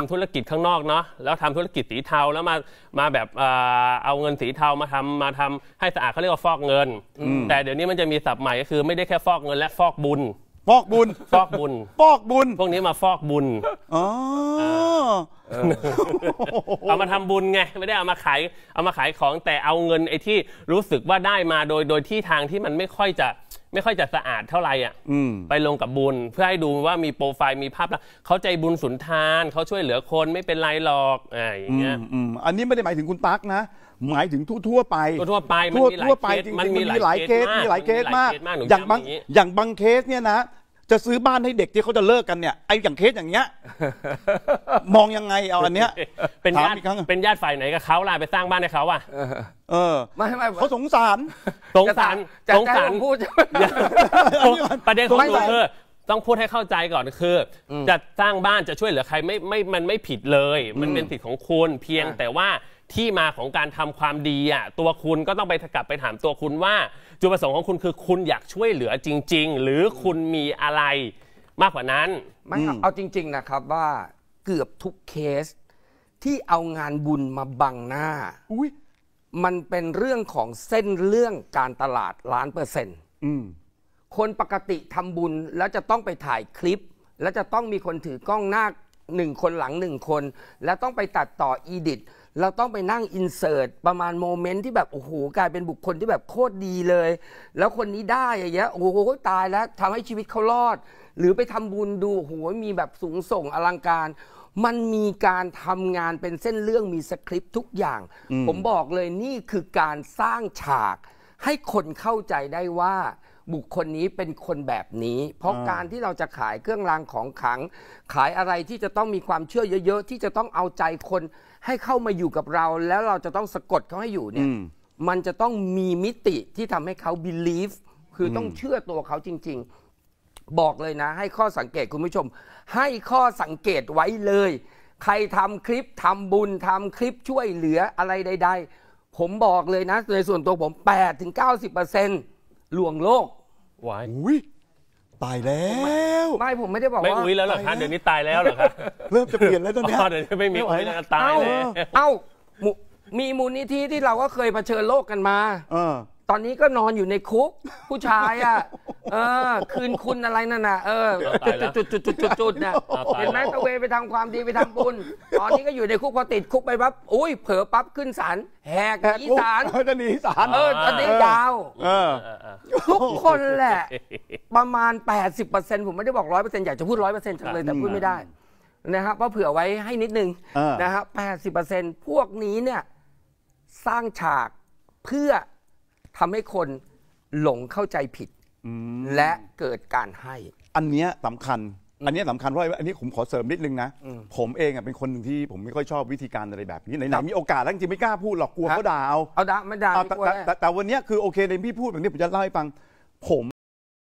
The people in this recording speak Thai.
ทำธุรกิจข้างนอกเนาะแล้วทำธุรกิจสีเทาแล้วมามาแบบเอาเงินสีเทามาทำมาทำให้สะอาดเขาเรียกว่าฟอกเงินแต่เดี๋ยวนี้มันจะมีศัพท์ใหม่ก็คือไม่ได้แค่ฟอกเงิน และฟอกบุญฟอกบุญฟอกบุญฟอกบุญพวกนี้มาฟอกบุญอ๋อเอามาทำบุญไงไม่ได้เอามาขายเอามาขายของแต่เอาเงิน ไอ้ที่รู้สึกว่าได้มาโดยโดยที่ทางที่มันไม่ค่อยจะไม่ค่อยจะสะอาดเท่าไหร่อ่ะไปลงกับบุญเพื่อให้ดูว่ามีโปรไฟล์มีภาพแล้วเขาใจบุญสุนทานเขาช่วยเหลือคนไม่เป็นไรหรอกอ่าอย่างเงี้ยอันนี้ไม่ได้หมายถึงคุณตั๊กนะ หมายถึงทั่วๆไป ทั่วไปทั่วไปจริงๆมันมีหลายเคสมีหลายเคสมากอย่างบางอย่างบางเคสเนี่ยนะจะซื้อบ้านให้เด็กที่เขาจะเลิกกันเนี่ยไอ้อย่างเคสอย่างเงี้ย มองยังไงเอาอันเนี้ยเป็นญาติครั้งเป็นญาติฝ่ายไหนกับเขาล่ะไปสร้างบ้านให้เขาอ่ะเออไม่ไม่เขาสงสารสงสารสงสารพูดจะประเด็นของหนวคือต้องพูดให้เข้าใจก่อนคืออจะสร้างบ้านจะช่วยเหลือใครไม่ไม่มันไม่ผิดเลย มันเป็นสิทธิ์ของคุณเพียงแต่ว่าที่มาของการทำความดีอ่ะตัวคุณก็ต้องไปกลับไปถามตัวคุณว่า จุดประสงค์ของคุณคือคุณอยากช่วยเหลือจริงๆ หรือคุณมีอะไรมากกว่านั้นไม่เอาจริง ๆนะครับว่าเกือบทุกเคสที่เอางานบุญมาบังหน้าอุ้ยมันเป็นเรื่องของเส้นเรื่องการตลาดล้านเปอร์เซ็นต์คนปกติทำบุญแล้วจะต้องไปถ่ายคลิป แล้วจะต้องมีคนถือกล้องหน้าหนึ่งคนหลังหนึ่งคน แล้วต้องไปตัดต่ออีดิทเราต้องไปนั่งอินเสิร์ตประมาณโมเมนต์ที่แบบ โอ้โหกลายเป็นบุคคลที่แบบโคตรดีเลย แล้วคนนี้ได้อะไรเงี้ยโอ้โห ตายแล้วทำให้ชีวิตเขารอด หรือไปทำบุญดู โอ้โห มีแบบสูงส่งอลังการ มันมีการทำงานเป็นเส้นเรื่องมีสคริปต์ทุกอย่าง ผมบอกเลยนี่คือการสร้างฉาก ให้คนเข้าใจได้ว่าบุคคลนี้เป็นคนแบบนี้ เพราะการที่เราจะขายเครื่องรางของขัง ขายอะไรที่จะต้องมีความเชื่อเยอะ ๆ ที่จะต้องเอาใจคน ให้เข้ามาอยู่กับเรา แล้วเราจะต้องสะกดเขาให้อยู่เนี่ยมันจะต้องมีมิติที่ทำให้เขา believe คือต้องเชื่อตัวเขาจริง ๆ บอกเลยนะ ให้ข้อสังเกตคุณผู้ชม ให้ข้อสังเกตไว้เลย ใครทำคลิปทำบุญทำคลิปช่วยเหลืออะไรใดๆผมบอกเลยนะ ในส่วนตัวผม8-90%ลวงโลกวายอุ้ยตายแล้ว ไม่ ผมไม่ได้บอกไม่ว่าอุ้ยแล้วเหรอคะเดี๋ยวนี้ตายแล้วเหรอครับ เริ่มจะเปลี่ยนแล้วตอนนี้เดี๋ยวนี้ไม่มีอุ้ยแล้วตายเลย เอ้า มีมูลนิธิที่เราก็เคยเผชิญโลกกันมา เออตอนนี้ก็นอนอยู่ในคุก ผู้ชายอ่ะเออคืนคุณอะไรนั่นน่ะเออจุดจุดจุดจุดจุดเนี่ยเห็นไหมตะเวไปทำความดีไปทำบุญตอนนี้ก็อยู่ในคุกพอติดคุกไปปั๊บ อุ้ยเผลอปั๊บขึ้นศาลแหกหนีศาลจะหนีศาลเออตอนนี้ยาวทุกคนแหละ ประมาณ 80%ผมไม่ได้บอกร้อยเปอร์เซ็นต์อยากจะพูดร้อยเปอร์เซ็นต์จเลย แต่พูดไม่ได้ นะครับาะเผื่อไว้ให้นิดนึงนะครับแปดสิบเปอร์เซ็นต์พวกนี้เนี่ยสร้างฉากเพื่อทำให้คนหลงเข้าใจผิดและเกิดการให้ อันเนี้ยสำคัญ อันนี้สำคัญเพราะอันนี้ผมขอเสริมนิดนึงนะ ผมเองอ่ะเป็นคนหนึ่งที่ผมไม่ค่อยชอบวิธีการอะไรแบบนี้ ไหน ๆ มีโอกาสแล้วจริงไม่กล้าพูดหรอกกลัวเขาด่าเอาเอาด่าไม่ด่าแต่แต่แต่แต่วันเนี้ยคือโอเคในพี่พูดแบบนี้ผมจะเล่าให้ฟังผม